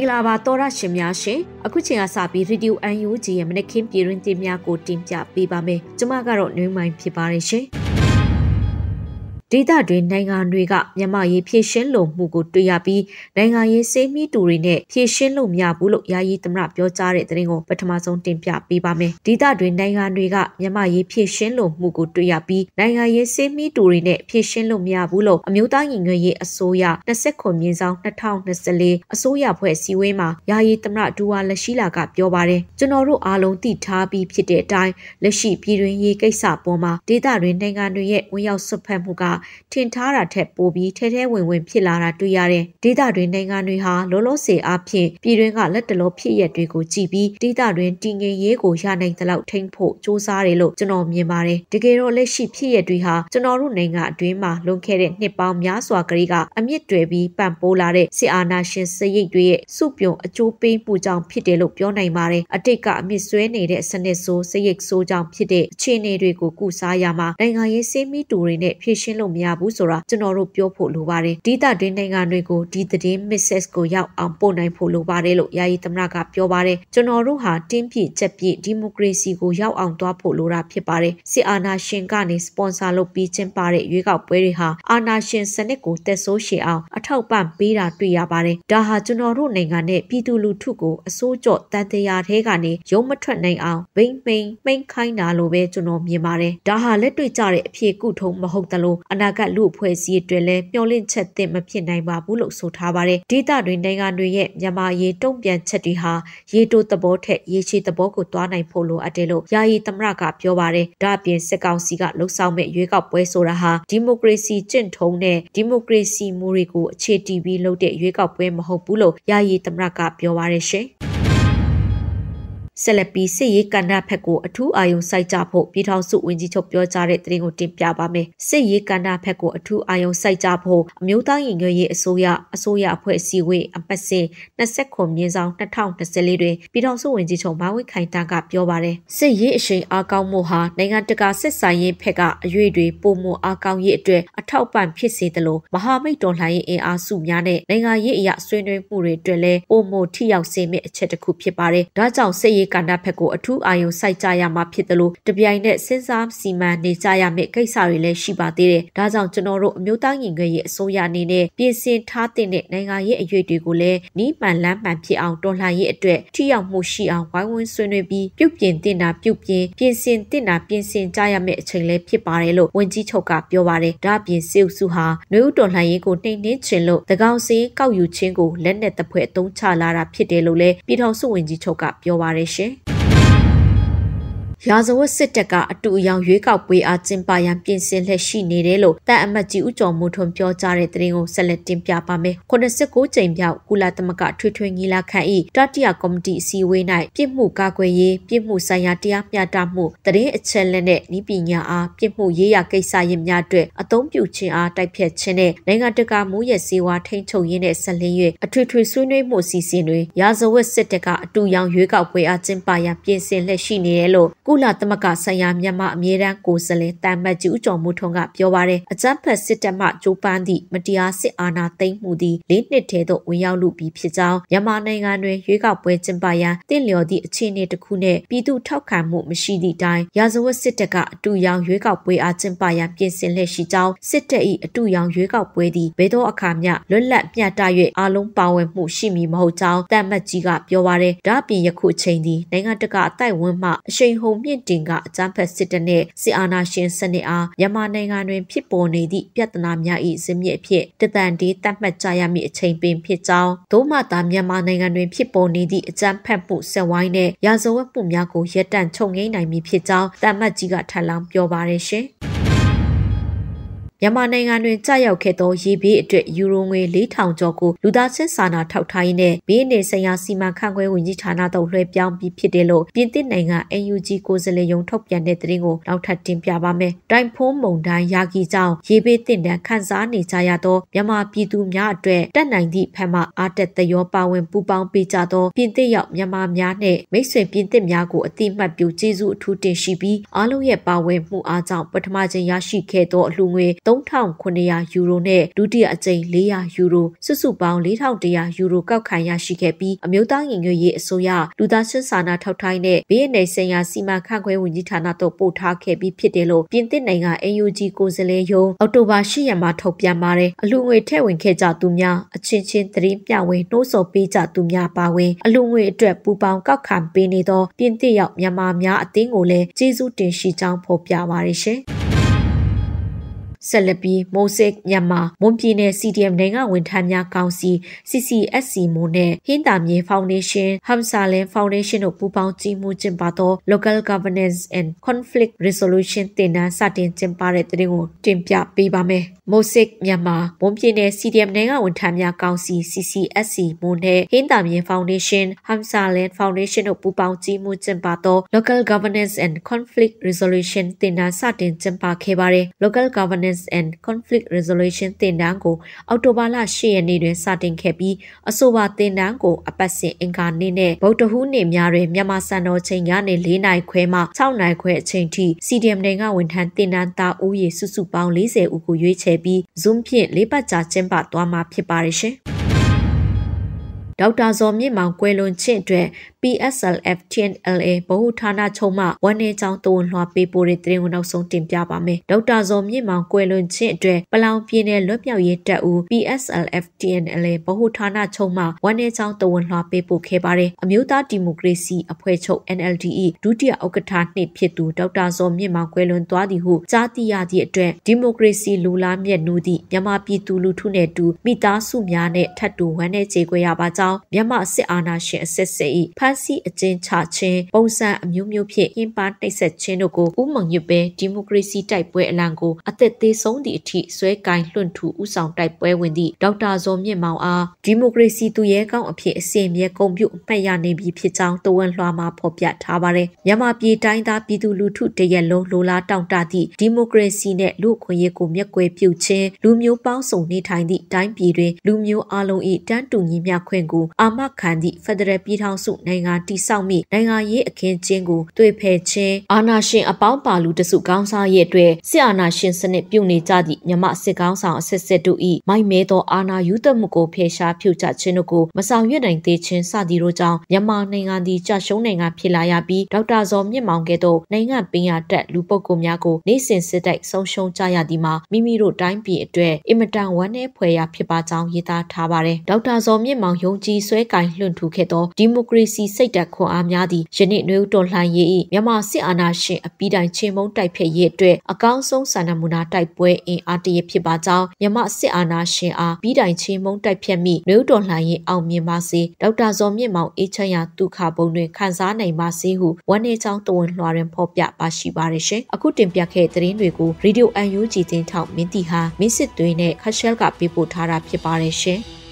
င်္ဂလာပါတော်ရရှင်များရှင်အခုချိန်ကစပြီး Radio UNG ရဲ့မနက်ခင်းပြည်တွင်တင်များကိုတင်ပြပေးပါမယ်ကျွန်မကတော့နှွေးမိုင်းဖြစ်ပါတယ်ရှင်ဒေသတွင်းနိုင်ငံတွေကမြန်မာရေးဖြည့်ရှင်းလုံမှုကိုတွေ့ရပြီးနိုင်ငံရေးစေးမီတူတွေနဲ့ဖြည့်ရှင်းလုံမရဘူးလို့ယာယီသမရပြောကြားတဲ့သတင်းကိုပထမဆုံးတင်ပြပေးပါမယ်။ဒေသတွင်းနိုင်ငံတွေကမြန်မာရေးဖြည့်ရှင်းလုံမှုကိုတွေ့ရပြီးနိုင်ငံရေးစေးမီတူတွေနဲ့ဖြည့်ရှင်းလုံမရဘူးလို့အမျိုးသားညီညွတ်ရေးအစိုးရ29မြင်းဆောင်2024အစိုးရဖွဲ့စည်းဝေးမှာယာယီသမရဒူဝါလက်ရှိလာကပြောပါတယ်။ကျွန်တော်တို့အားလုံးသိထားပြီးဖြစ်တဲ့အတိုင်းလက်ရှိပြည်တွင်းရေးကိစ္စပေါ်မှာဒေသတွင်းနိုင်ငံတွေရဲ့ဝင်ရောက်ဆွတ်ဖက်မှုကထင်ထားတာထက်ပိုပြီးထဲထဲဝင်ဝင်ဖြစ်လာတာတွေ့ရတယ်။ဒေသတွင်းနိုင်ငံတွေဟာလောလောဆယ်အဖြစ်ပြည်တွင်းကလက်တလောဖြစ်ရက်တွေကိုကြည့်ပြီးဒေသတွင်းတည်ငြိမ်ရေးကိုရနိုင်သလောက်ထိန်းဖို့စ조사တယ်လို့ကျွန်တော်မြင်ပါတယ်။တကယ်တော့လက်ရှိဖြစ်ရက်တွေဟာကျွန်တော်တို့နိုင်ငံအတွင်းမှာလွန်ခဲ့တဲ့နှစ်ပေါင်းများစွာကလေးကအမြင့်တွေပြီးပံ့ပိုးလာတဲ့စစ်အာဏာရှင်စရိတ်တွေရဲ့စုပြုံအကျိုးပေးမှုကြောင့်ဖြစ်တယ်လို့ပြောနိုင်ပါတယ်။အတိတ်ကအမြင့်ဆွဲနေတဲ့စနစ်ဆိုးစရိတ်ဆိုးကြောင့်ဖြစ်တဲ့အခြေအနေတွေကိုကုစားရမှာနိုင်ငံရေးစည်းမီတူတွေနဲ့ဖြည့်ရှင်းလို့လို့မရဘူးဆိုတာကျွန်တော်တို့ပြောဖို့လိုပါတယ်ဒီတတွင်နိုင်ငံတွေကိုဒီသတင်း misses ကိုရောက်အောင်ပို့နိုင်ဖို့လိုပါတယ်လို့ယာယီသမရကပြောပါတယ်ကျွန်တော်တို့ဟာတင်းပြည့်ကြက်ပြည့်ဒီမိုကရေစီကိုရောက်အောင်သွားဖို့လိုတာဖြစ်ပါတယ်စစ်အာဏာရှင်ကနေစပွန်ဆာလုပ်ပြီးချင်းပါတဲ့ရွေးကောက်ပွဲတွေဟာအာဏာရှင်စနစ်ကိုတက်ဆိုးရှည်အောင် အထောက်ပံ့ပေးတာတွေ့ရပါတယ်ဒါဟာကျွန်တော်တို့နိုင်ငံနဲ့ပြည်သူလူထုကိုအစိုးကျတန်တရားထဲကနေရုံးမထွက်နိုင်အောင်ဗိမ့်မိန်မိန်ခိုင်းတာလို့ပဲကျွန်တော်မြင်ပါတယ်ဒါဟာလက်တွေ့ကျတဲ့အဖြစ်ကုထုံးမဟုတ်သလိုအအနာဂတ်လူအဖွဲ့အစည်းတွေလည်းမျှော်လင့်ချက်သင့်မဖြစ်နိုင်ပါဘူးလို့ဆိုထားပါတယ်ဒေသတွင်နိုင်ငံတွေရဲ့မြန်မာရေးတုံ့ပြန်ချက်တွေဟာရေတိုသဘောထက်ရေချီသဘောကိုတွားနိုင်ဖို့လိုအပ်တယ်လို့ယာယီသမရကပြောပါတယ်ဒါအပြင်စစ်ကောင်စီကလှုပ်ဆောင်မဲ့ရွေးကောက်ပွဲဆိုတာဟာဒီမိုကရေစီကျင့်ထုံးနဲ့ဒီမိုကရေစီမူတွေကိုအခြေတည်ပြီးလုပ်တဲ့ရွေးကောက်ပွဲမဟုတ်ဘူးလို့ယာယီသမရကပြောပါတယ်ရှင်ဆက်လက်ပြီးစစ်ရေးကဏ္ဍဖက်ကိုအထူးအာရုံစိုက်ကြဖို့ပြည်ထောင်စုဝန်ကြီးချုပ်ပြောကြားတဲ့သတင်းကိုတင်ပြပါမယ်။စစ်ရေးကဏ္ဍဖက်ကိုအထူးအာရုံစိုက်ကြဖို့အမျိုးသားရင်သွေးရေးအစိုးရအစိုးရအဖွဲ့အစည်းဝင်အပတ်စဉ်29မြင်းဆောင်2024တွင်ပြည်ထောင်စုဝန်ကြီးချုပ်မဝင်းခိုင်တန်းကပြောပါတယ်။စစ်ရေးအရှိန်အားကောင်းမှုဟာနိုင်ငံတကာစစ်ဆိုင်ရေးဖက်ကအရေးတွေပုံမအားကောင်းရေးအတွက်အထောက်ပံ့ဖြစ်စေသလိုမဟာမိတ်တော်လှန်ရေးအင်အားစုများနဲ့နိုင်ငံရေးအရာဆွေးနွေးမှုတွေအတွက်လည်းပုံမထိရောက်စေမယ့်အချက်တစ်ခုဖြစ်ပါတယ်။ဒါကြောင့်စစ်ရေးရေးကဏ္ဍဘက်ကိုအထူးအာရုံစိုက်ကြရမှာဖြစ်တယ်လို့တပြိုင်နက်စဉ်းစားစီမံနေကြရမယ့်ကိစ္စတွေလည်းရှိပါသေးတယ်။ဒါကြောင့်ကျွန်တော်တို့အမျိုးသားညီညွတ်ရေးအစိုးရအနေနဲ့ပြင်ဆင်ထားတဲ့နိုင်ငံရေးအရေးတွေကိုလည်းနီးပန်လမ်းပန်ဖြစ်အောင်တော်လှန်ရေးအတွက်ထိရောက်မှုရှိအောင်ဝိုင်းဝန်းဆွေးနွေးပြီးပြုပြင်တင်တာပြုပြင်ပြင်ဆင်တင်တာပြင်ဆင်ကြရမယ့်အချိန်လည်းဖြစ်ပါတယ်လို့ဝန်ကြီးချုပ်ကပြောပါတယ်။ဒါအပြင်စေုပ်စုဟာနှွေဦးတော်လှန်ရေးကိုနှိမ်နှင်းခြင်းလို့သကောင်စင်းကောက်ယူခြင်းကိုလက်နက်တပွဲအသုံးချလာတာဖြစ်တယ်လို့လည်းပြည်ထောင်စုဝန်ကြီးချုပ်ကပြောပါတယ် się ရာဇဝတ်စစ်တပ်ကအတူအယောင်ရွေးကောက်ပွဲအားကျင်းပရန်ပြင်ဆင်လက်ရှိနေတယ်လို့တပ်အမတ်ကြီးဦးကျော်မိုးထွန်းပြောကြားတဲ့သတင်းကိုဆက်လက်တင်ပြပါမယ်။89ကြိမ်မြောက်ကုလသမဂ္ဂထွေထွေညီလာခံ၏တတိယကော်မတီအစည်းအဝေး၌ပြစ်မှုကာကွယ်ရေးပြစ်မှုဆိုင်ရာတရားမျှတမှုသတင်းအချက်အလက်နှင့်ဤပညာအားပြစ်မှုရေးရာကိစ္စရပ်များအတွက်အသုံးပြုခြင်းအားတိုက်ဖျက်ခြင်းနှင့်နိုင်ငံတကာမူရဲ့စေဝါထိန်ချုပ်ရင်းနှင့်ဆက်လင်း၍အထွေထွေဆွေးနွေးမှုအစီအစဉ်တွင်ရာဇဝတ်စစ်တပ်ကအတူရောင်ရွေးကောက်ပွဲအားကျင်းပရန်ပြင်ဆင်လက်ရှိနေတယ်လို့ကုလသမဂ္ဂဆိုင်ရာမြန်မာအမြဲတမ်းကိုယ်စားလှယ်တမ်မတ်ကြီးဦးကျော်မိုးထွန်းကပြောပါရယ်အကြမ်းဖက်စစ်တပ်မှဂျိုးပန်းသည့်မတရားစစ်အာဏာသိမ်းမှုသည်၄နှစ်ထဲသို့ဝင်ရောက်လုပြီးဖြစ်ကြောင်းမြန်မာနိုင်ငံတွင်ရွေးကောက်ပွဲကျင်းပရန်တင့်လျော်သည့်အခြေအနေတစ်ခုနှင့်ပြည်သူထောက်ခံမှုမရှိသည့်တိုင်ရာဇဝတ်စစ်တပ်ကအတူရောင်ရွေးကောက်ပွဲအားကျင်းပရန်ပြင်ဆင်လက်ရှိကြောင်းစစ်တပ်၏အတူရောင်ရွေးကောက်ပွဲသည်ဘယ်သောအခါမျှလွတ်လပ်မျှတ၍အားလုံးပါဝင်မှုရှိမည်မဟုတ်ကြောင်းတမ်မတ်ကြီးကပြောပါရယ်ဒါပြင်ယခုအချိန်သည်နိုင်ငံတကာအတိုက်ဝန်းမှအရှိန်ဟုန်မြင့်တင်ကအကြမ်းဖက်စစ်တပ်နဲ့စစ်အာဏာရှင်စနစ်အားမြန်မာနိုင်ငံတွင်ဖြစ်ပေါ်နေသည့်ပြဿနာများ၏ဇစ်မြစ်အဖြစ်တသန်ဒီတတ်မှတ်ကြရမည့်အချိန်ပင်ဖြစ်ကြောင်းဒို့မှသာမြန်မာနိုင်ငံတွင်ဖြစ်ပေါ်နေသည့်အကြမ်းဖက်မှုဆက်ဝိုင်းနဲ့ရာဇဝတ်မှုများကိုရပ်တန့်ချုပ်ငိမ့်နိုင်မည်ဖြစ်ကြောင်းတတ်မှတ်ကြီးကထပ်လောင်းပြောပါရရှင်။မြန်မာနိုင်ငံတွင်ကြာရောက်ခဲ့သောရေဘေးအတွက်ယူရိုငွေ4000ကျော်ကိုလူသားချင်းစာနာထောက်ထားရေးနဲ့ဘေးနေဆိုင်ရာစီမံခန့်ခွဲဝန်ကြီးဌာနသို့လွှဲပြောင်းပြီးဖြစ်တယ်လို့ပြင်သစ်နိုင်ငံ NUG ကိုယ်စားလှယ်ရုံးထုတ်ပြန်တဲ့သတင်းကိုနောက်ထပ်တင်ပြပါမယ်။တိုင်ဖုံးမုန်တိုင်းရာဂီကြောင့်ရေဘေးတင့်တန်းခန်းစားနေကြရသောမြန်မာပြည်သူများအတွက်တက်နိုင်သည့်ဖက်မှအားတက်သရောပါဝင်ပူးပေါင်းပေးကြသောပြင်သစ်ရောက်မြန်မာများနဲ့မိတ်ဆွေပြင်သစ်များကိုအတိမတ်ပြုကျေးဇူးအထူးတင်ရှိပြီးအားလုံးရဲ့ပါဝင်မှုအားကြောင့်ပထမချိန်ရရှိခဲ့သောအလှူငွေ3900ယူရိုနဲ့ဒုတိယအကြိမ်400ယူရိုစုစုပေါင်း4100ယူရိုကောက်ခံရရှိခဲ့ပြီးအမျိုးသားညီညွတ်ရေးအစိုးရလူသားချင်းစာနာထောက်ထားတဲ့ဘေးအန္တရာယ်ဆိုင်ရာစီမံခန့်ခွဲဝန်ကြီးဌာနသို့ပို့ထားခဲ့ပြီးဖြစ်တယ်လို့ပြင်သစ်နိုင်ငံ UNG ကိုယ်စားလှယ်ယုံအောက်တိုဘာ10ရက်မှာထုတ်ပြန်ပါတယ်အလူငွေထည့်ဝင်ခဲ့ကြသူများအချင်းချင်းသတင်းပြဝေနှိုးဆော်ပေးကြသူများပါဝင်အလူငွေအတွက်ပူပေါင်းကောက်ခံပေးနေသောပြင်သစ်ရောက်မြန်မာများအသင်းကိုလည်းကျေးဇူးတင်ရှိကြောင်းဖော်ပြပါတယ်ရှင်။ဆက်လက်ပြီးမုံစစ်မြန်မာမွန်ပြည်နယ် CDM နိုင်ငံဝန်ထမ်းများကောင်စီ CCSC မွန်နဲ့ဟင်းတာမြေ Foundation Hamsalin Foundation တို့ပူးပေါင်းကြီးမှုကျင်းပသော Local Governance and Conflict Resolution တင်နန်းစတင်ကျင်းပတဲ့တဲ့တင်ကိုတင်ပြပေးပါမယ်။မုံစစ်မြန်မာမွန်ပြည်နယ် CDM နိုင်ငံဝန်ထမ်းများကောင်စီ CCSC မွန်နဲ့ဟင်းတာမြေ Foundation Hamsalin Foundation တို့ပူးပေါင်းကြီးမှုကျင်းပသော Local Governance and Conflict Resolution တင်နန်းစတင်ကျင်းပခဲ့ပါတယ်။ Local Governance Resilience and Conflict Resolution သင်တန်းကိုအောက်တိုဘာလ10ရက်နေ့တွင် စတင်ခဲ့ပြီးအဆိုပါသင်တန်းကိုအပတ်စဉ်အင်္ဂါနေ့နဲ့ဗုဒ္ဓဟူးနေ့များတွင်မြန်မာစံတော်ချိန်ညနေ4နာရီခွဲမှ6နာရီခွဲအချိန်ထိ CDM တွေကဝန်ထမ်းသင်တန်းသားဦးရေစုစုပေါင်း40ဦးကိုရွေးချယ်ပြီး Zoom ဖြင့်လေးပတ်ကြာကျင်းပသွားမှာဖြစ်ပါတယ်ရှင်။ဒေါက်တာဇော်မြင့်မောင်ကွယ်လွန်ခြင်းအတွက် PSLF TNLA ဗဟုဌာနချုပ်မှဝန်내ကြောင်းတဝန်လွှာပေးပို့တဲ့တင်ကိုနောက်ဆုံးတင်ပြပါမယ်။ဒေါက်တာဇော်မြင့်မောင်ကွယ်လွန်ခြင်းအတွက်ပလောင်ပြည်နယ်လွတ်မြောက်ရေးတပ်ဦး PSLF TNLA ဗဟုဌာနချုပ်မှဝန်내ကြောင်းတဝန်လွှာပေးပို့ခဲ့ပါတယ်။အမျိုးသားဒီမိုကရေစီအဖွဲ့ချုပ် NLDE ဒုတိယဥက္ကဋ္ဌနှစ်ဖြစ်သူဒေါက်တာဇော်မြင့်မောင်ကွယ်လွန်သွားသည်ဟုကြားသိရသည့်အတွက်ဒီမိုကရေစီလူလားမြတ်နိုးသည့်မြန်မာပြည်သူလူထုနှင့်အတူမိသားစုများနဲ့ထပ်တူဝမ်းနည်းကြေကွဲရပါကြောင်းကြောင်းမြန်မာစစ်အာဏာရှင်အစစ်စစ်၏ဖမ်းဆီးအကျဉ်းချခြင်းပုံစံအမျိုးမျိုးဖြင့်ညှဉ်းပန်းနှိပ်စက်ခြင်းတို့ကိုဥမုံညွတ်ပဲဒီမိုကရေစီတိုက်ပွဲအလံကိုအသက်သေးဆုံးသည့်အထိဆွဲကင်လွှင့်ထူဥဆောင်တိုက်ပွဲဝင်သည့်ဒေါက်တာဇော်မြင့်မောင်အားဒီမိုကရေစီသူရဲကောင်းအဖြစ်အစဉ်မြဲဂုဏ်ပြုအမှတ်ရနေပြီဖြစ်ကြောင်းတဝန်လွှာမှာဖော်ပြထားပါတယ်မြန်မာပြည်တိုင်းသားပြည်သူလူထုတရက်လုံးလိုလားတောင့်တသည့်ဒီမိုကရေစီနဲ့လူ့ခွင့်ရေးကိုမျက်ကွယ်ပြုခြင်းလူမျိုးပေါင်းစုံနေထိုင်သည့်တိုင်းပြည်တွင် လူမျိုးအလုံး၏တန်းတူညီမျှခွင့်ကိုကိုအာမခံသည့်ဖက်ဒရယ်ပြည်ထောင်စုနိုင်ငံတည်ဆောက်မိနိုင်ငံရေးအခင်းကျင်းကိုတွေ့ဖယ်ခြင်းအာဏာရှင်အပေါင်းပါလူတစုကောင်းစားရဲ့အတွက်စစ်အာဏာရှင်စနစ်ပြုနေကြသည့်မြမစစ်ကောင်းဆောင်အစစ်စစ်တို့၏မိုက်မဲသောအာဏာယူသက်မှုကိုဖယ်ရှားဖြုတ်ချခြင်းတို့ကိုမဆောင်ရွက်နိုင်သေးခြင်းစသည်တို့ကြောင့်မြန်မာနိုင်ငံသည်ကြရှုံးနိုင်ငံဖြစ်လာရပြီးဒေါက်တာဇော်မြင့်မောင်ကဲ့သို့နိုင်ငံပင်ရတက်လူပုဂ္ဂိုလ်များကိုနိုင်စင်စစ်တိုက်ဆုံးရှုံးကြရသည်မှာမိမိတို့တိုင်းပြည်အတွက်အင်မတန်ဝမ်းနည်းဖွယ်ရာဖြစ်ပါကြောင်းយေတာထားပါတယ်ဒေါက်တာဇော်မြင့်မောင်ယုံကြီးဆွဲကင်လွှင့်ထူခဲ့သောဒီမိုကရေစီစိတ်ဓာတ်ခွန်အားများသည့်ယနေ့နှွေးတော်လှန်ရေး၏မြန်မာစစ်အာဏာရှင်အပိတိုင်ချင်းမုံတိုက်ဖျက်ရေးအတွက်အကောင်းဆုံးဆန္ဒမူနာတိုက်ပွဲအင်အားတရဖြစ်ပါကြောင်းမြန်မာစစ်အာဏာရှင်အားပြီးတိုင်ချင်းမုံတိုက်ဖျက်မိနှွေးတော်လှန်ရေးအောင်မြင်ပါစေဒေါက်တာဇော်မြင့်မောင်အေးချမ်းရဒုက္ခဘုံတွင်ခံစားနိုင်ပါစေဟုဝန်내ချောင်းတဝန်လွှာတွင်ဖော်ပြပါရှိပါရရှင်အခုတင်ပြခဲ့တဲ့သတင်းတွေကိုရေဒီယိုအန်ယူဂျီတင်ထောက်မင်းတီဟာမင်းစစ်သွေးနဲ့ခက်ရှဲလ်ကပေးပို့ထားတာဖြစ်ပါရရှင်။